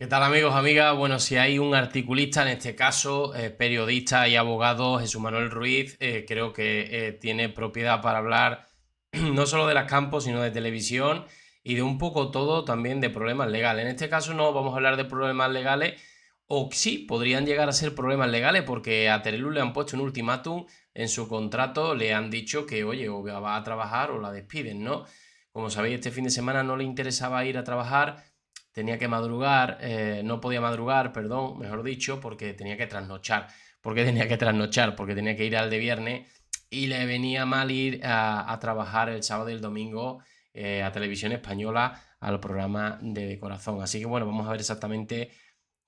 ¿Qué tal amigos, amigas? Bueno, si hay un articulista, en este caso, eh, periodista y abogado, Jesús Manuel Ruiz, eh, creo que eh, tiene propiedad para hablar no solo de las campos, sino de televisión y de un poco todo también de problemas legales. En este caso no vamos a hablar de problemas legales, o sí, podrían llegar a ser problemas legales, porque a Terelu le han puesto un ultimátum en su contrato, le han dicho que, oye, o va a trabajar o la despiden, ¿no? Como sabéis, este fin de semana no le interesaba ir a trabajar tenía que madrugar, eh, no podía madrugar, perdón, mejor dicho, porque tenía que trasnochar. ¿Por qué tenía que trasnochar? Porque tenía que ir al de viernes y le venía mal ir a, trabajar el sábado y el domingo eh, a Televisión Española al programa de, Corazón. Así que bueno, vamos a ver exactamente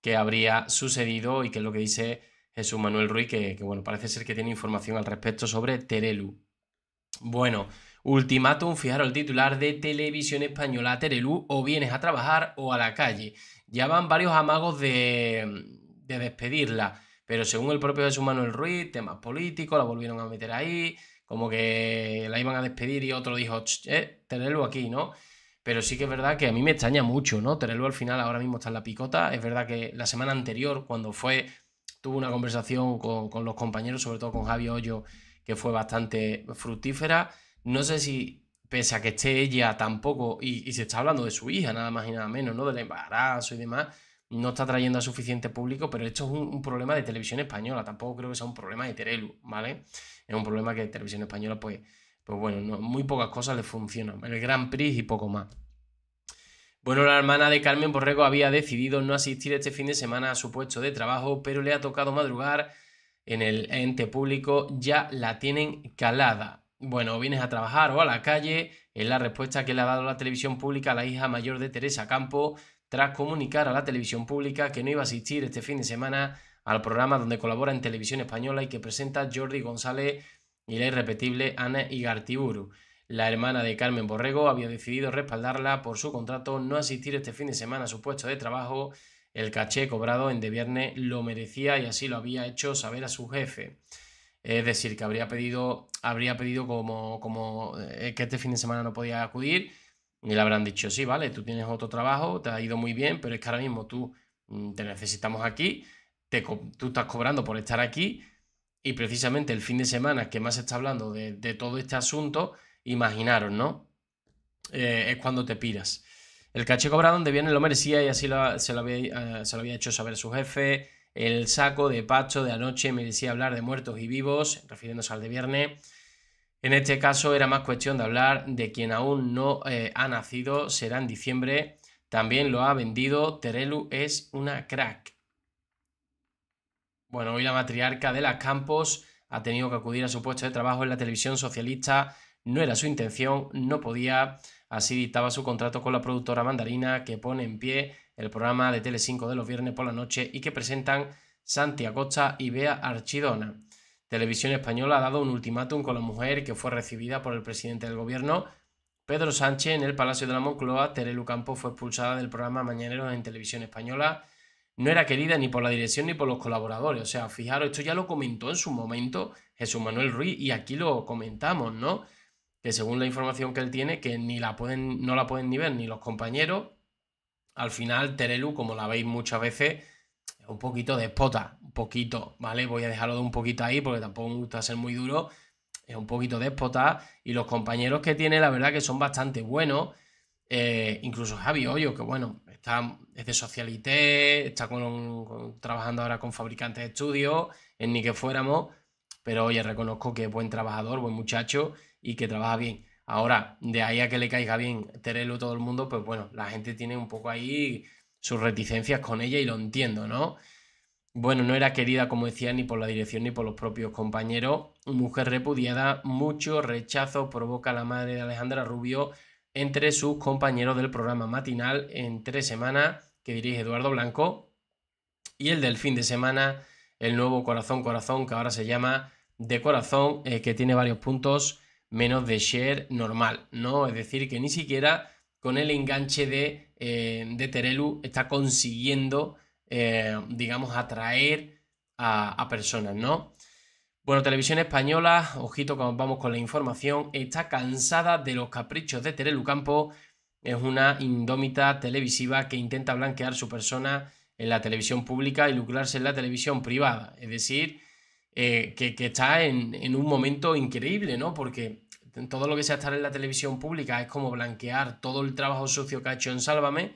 qué habría sucedido y qué es lo que dice Jesús Manuel Ruiz, que, que bueno, parece ser que tiene información al respecto sobre Terelu. Bueno, Ultimátum, fijaros el titular de Televisión Española, Terelu, o vienes a trabajar o a la calle. Ya van varios amagos de, despedirla, pero según el propio Jesús Manuel Ruiz, temas políticos, la volvieron a meter ahí, como que la iban a despedir y otro dijo, eh, Terelu aquí, ¿no? Pero sí que es verdad que a mí me extraña mucho, ¿no? Terelu al final ahora mismo está en la picota. Es verdad que la semana anterior, cuando fue, tuvo una conversación con, los compañeros, sobre todo con Javi Hoyo, que fue bastante fructífera. No sé si, pese a que esté ella tampoco, y, se está hablando de su hija, nada más y nada menos, ¿no? Del embarazo y demás, no está trayendo a suficiente público, pero esto es un, problema de televisión española, tampoco creo que sea un problema de Terelu, ¿vale? Es un problema que televisión española, pues, pues bueno, muy pocas cosas le funcionan. El Gran Prix y poco más. Bueno, la hermana de Carmen Borrego había decidido no asistir este fin de semana a su puesto de trabajo, pero le ha tocado madrugar en el ente público, ya la tienen calada bueno, vienes a trabajar o a la calle, es la respuesta que le ha dado la televisión pública a la hija mayor de Teresa Campo tras comunicar a la televisión pública que no iba a asistir este fin de semana al programa donde colabora en Televisión Española y que presenta Jordi González y la irrepetible Ana Igartiburu. La hermana de Carmen Borrego había decidido respaldarla por su contrato no asistir este fin de semana a su puesto de trabajo. El caché cobrado en de viernes lo merecía y así lo había hecho saber a su jefe. Es decir, que habría pedido, habría pedido como, como eh, que este fin de semana no podía acudir y le habrán dicho, sí, vale, tú tienes otro trabajo, te ha ido muy bien, pero es que ahora mismo tú mm, te necesitamos aquí, te, tú estás cobrando por estar aquí y precisamente el fin de semana que más se está hablando de, todo este asunto, imaginaros, ¿no? Eh, es cuando te piras. El caché cobrado donde viene lo merecía y así se, lo había, eh, se lo había hecho saber su jefe. El saco de Pacho de anoche me decía hablar de muertos y vivos, refiriéndose al de viernes. En este caso era más cuestión de hablar de quien aún no eh, ha nacido, será en diciembre. También lo ha vendido, Terelu es una crack. Bueno, hoy la matriarca de las Campos ha tenido que acudir a su puesto de trabajo en la televisión socialista. No era su intención, no podía. Así dictaba su contrato con la productora mandarina que pone en pie el programa de Tele 5 de los viernes por la noche y que presentan Santi Acosta y Bea Archidona. Televisión Española ha dado un ultimátum con la mujer que fue recibida por el presidente del gobierno, Pedro Sánchez, en el Palacio de la Moncloa. Terelu Campo fue expulsada del programa Mañanero en Televisión Española. No era querida ni por la dirección ni por los colaboradores. O sea, fijaros, esto ya lo comentó en su momento Jesús Manuel Ruiz y aquí lo comentamos, ¿no? que según la información que él tiene, que ni la pueden, no la pueden ni ver ni los compañeros. Al final, Terelu, como la veis muchas veces, es un poquito despota, un poquito, ¿vale? Voy a dejarlo de un poquito ahí porque tampoco me gusta ser muy duro. Es un poquito déspota y los compañeros que tiene, la verdad, que son bastante buenos. Eh, incluso Javi Hoyo, que bueno, está, es de Socialité, está trabajando ahora con fabricantes de estudios, en ni que fuéramos. Pero oye, reconozco que es buen trabajador, buen muchacho y que trabaja bien. Ahora, de ahí a que le caiga bien Terelo todo el mundo, pues bueno, la gente tiene un poco ahí sus reticencias con ella y lo entiendo, ¿no? Bueno, no era querida, como decía, ni por la dirección ni por los propios compañeros. Mujer repudiada, mucho rechazo provoca la madre de Alejandra Rubio entre sus compañeros del programa matinal en tres semanas que dirige Eduardo Blanco y el del fin de semana, el nuevo Corazón Corazón, que ahora se llama de corazón eh, que tiene varios puntos menos de share normal, ¿no? Es decir, que ni siquiera con el enganche de, eh, de Terelu está consiguiendo, eh, digamos, atraer a, a, personas, ¿no? Bueno, Televisión Española, ojito cuando vamos con la información, está cansada de los caprichos de Terelu Campo, es una indómita televisiva que intenta blanquear su persona en la televisión pública y lucrarse en la televisión privada, es decir, eh, que, está en, un momento increíble, ¿no? Porque todo lo que sea estar en la televisión pública es como blanquear todo el trabajo sucio que ha hecho en Sálvame,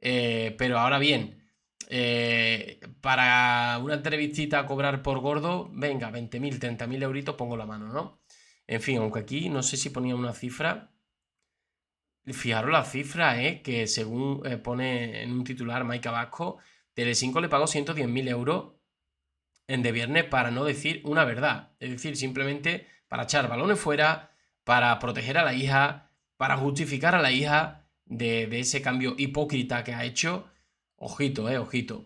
eh, pero ahora bien, eh, para una entrevistita a cobrar por gordo, venga, 20.000, 30.000 euritos, pongo la mano, ¿no? En fin, aunque aquí no sé si ponía una cifra. Fijaros la cifra, ¿eh? Que según pone en un titular Mike Abasco, Tele5 le pagó 110.000 euros en de viernes para no decir una verdad. Es decir, simplemente para echar balones fuera, para proteger a la hija, para justificar a la hija de, ese cambio hipócrita que ha hecho. Ojito, eh, ojito.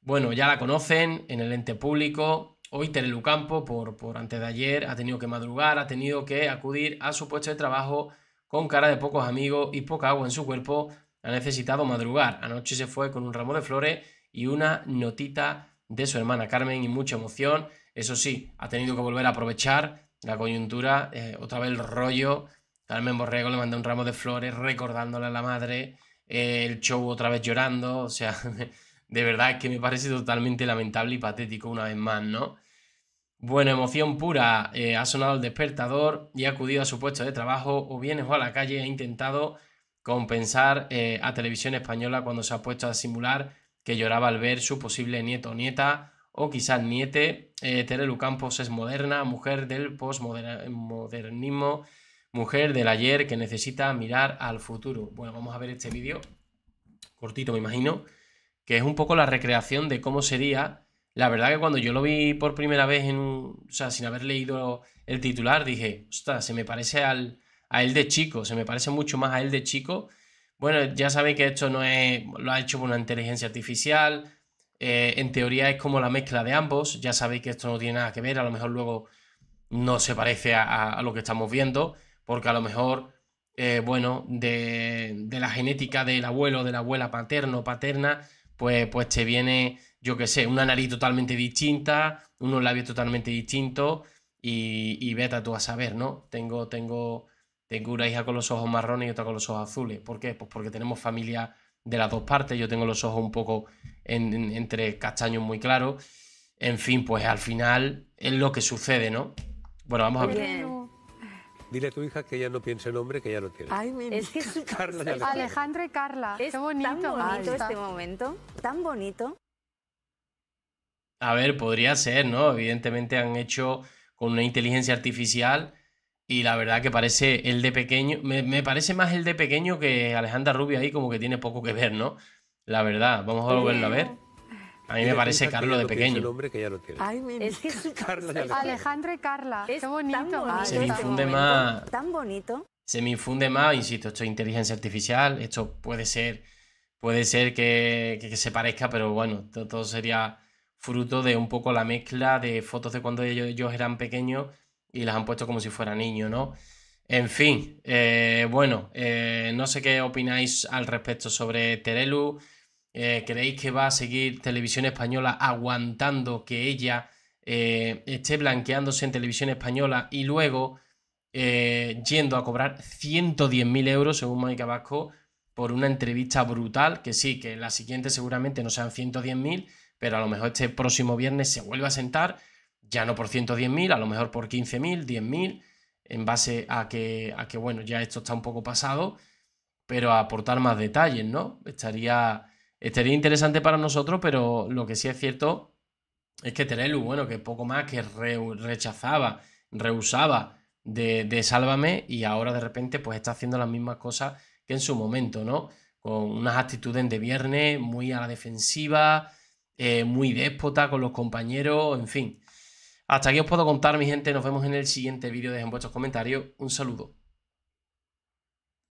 Bueno, ya la conocen en el ente público. Hoy Terelu Campo, por, por antes de ayer, ha tenido que madrugar, ha tenido que acudir a su puesto de trabajo con cara de pocos amigos y poca agua en su cuerpo. Ha necesitado madrugar. Anoche se fue con un ramo de flores y una notita de su hermana Carmen y mucha emoción. Eso sí, ha tenido que volver a aprovechar la coyuntura, eh, otra vez el rollo. Carmen Borrego le mandó un ramo de flores recordándole a la madre, eh, el show otra vez llorando, o sea, de verdad que me parece totalmente lamentable y patético una vez más, ¿no? Bueno, emoción pura, eh, ha sonado el despertador y ha acudido a su puesto de trabajo o bien o a la calle e ha intentado compensar a Televisión Española cuando se ha puesto a simular que lloraba al ver su posible nieto o nieta, o quizás niete. Eh, Terelu Campos es moderna, mujer del posmodernismo, mujer del ayer que necesita mirar al futuro. Bueno, vamos a ver este vídeo, cortito me imagino, que es un poco la recreación de cómo sería. La verdad que cuando yo lo vi por primera vez, en un, o sea, sin haber leído el titular, dije, ostras, se me parece al, a él de chico, se me parece mucho más a él de chico bueno, ya sabéis que esto no es, lo ha hecho por una inteligencia artificial, eh, en teoría es como la mezcla de ambos, ya sabéis que esto no tiene nada que ver, a lo mejor luego no se parece a, lo que estamos viendo, porque a lo mejor, eh, bueno, de, la genética del abuelo, de la abuela paterno, paterna, pues, pues te viene, yo qué sé, una nariz totalmente distinta, unos labios totalmente distintos y, y vete a tú a saber, ¿no? Tengo, tengo tengo una hija con los ojos marrones y otra con los ojos azules. ¿Por qué? Pues porque tenemos familia de las dos partes. Yo tengo los ojos un poco entre castaños muy claros. En fin, pues al final es lo que sucede, ¿no? Bueno, vamos a ver. Dile a tu hija que ya no piense en hombre, que ya no tiene. Ay, mi es que Carla y y Carla. Es Tan bonito este momento. Tan bonito. A ver, podría ser, ¿no? Evidentemente han hecho con una inteligencia artificial y la verdad que parece el de pequeño, me, parece más el de pequeño que Alejandra Rubio ahí, como que tiene poco que ver, ¿no? La verdad, vamos a volverlo a ver. A mí me parece Carlos de pequeño. Es el hombre que ya lo tiene. Ay, es que es Carla y Alejandra. y Carla. Es bonito. Se me infunde más. Tan bonito. Se me infunde más, insisto, esto es inteligencia artificial, esto puede ser, puede ser que, se parezca, pero bueno, todo, sería fruto de un poco la mezcla de fotos de cuando ellos eran pequeños y las han puesto como si fuera niño, ¿no? En fin, eh, bueno, eh, no sé qué opináis al respecto sobre Terelu. Eh, ¿Creéis que va a seguir Televisión Española aguantando que ella esté blanqueándose en Televisión Española y luego yendo a cobrar 110.000 euros, según Mónica Vasco, por una entrevista brutal? Que sí, que la siguiente seguramente no sean 110.000, pero a lo mejor este próximo viernes se vuelve a sentar ya no por 110.000, a lo mejor por 15.000, 10.000, en base a que, a que, bueno, ya esto está un poco pasado, pero aportar más detalles, ¿no? Estaría, estaría interesante para nosotros, pero lo que sí es cierto es que Terelu, bueno, que poco más que rechazaba, rehusaba de, Sálvame y ahora de repente pues está haciendo las mismas cosas que en su momento, ¿no? Con unas actitudes de viernes muy a la defensiva, eh, muy déspota con los compañeros, en fin. Hasta aquí os puedo contar, mi gente. Nos vemos en el siguiente vídeo. Dejen vuestros comentarios. Un saludo.